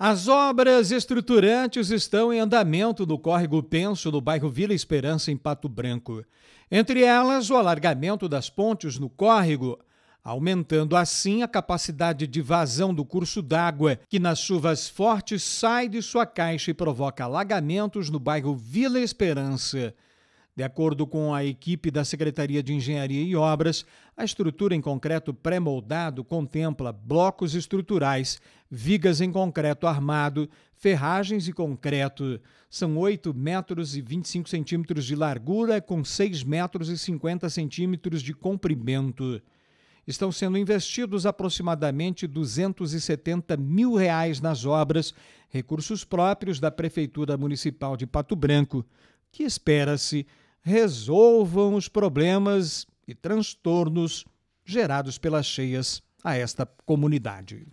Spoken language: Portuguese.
As obras estruturantes estão em andamento no córrego Penso, no bairro Vila Esperança, em Pato Branco. Entre elas, o alargamento das pontes no córrego, aumentando assim a capacidade de vazão do curso d'água, que nas chuvas fortes sai de sua caixa e provoca alagamentos no bairro Vila Esperança. De acordo com a equipe da Secretaria de Engenharia e Obras, a estrutura em concreto pré-moldado contempla blocos estruturais, vigas em concreto armado, ferragens e concreto. São 8 metros e 25 centímetros de largura com 6 metros e 50 centímetros de comprimento. Estão sendo investidos aproximadamente 270 mil reais nas obras, recursos próprios da Prefeitura Municipal de Pato Branco, que espera-se resolvam os problemas e transtornos gerados pelas cheias a esta comunidade.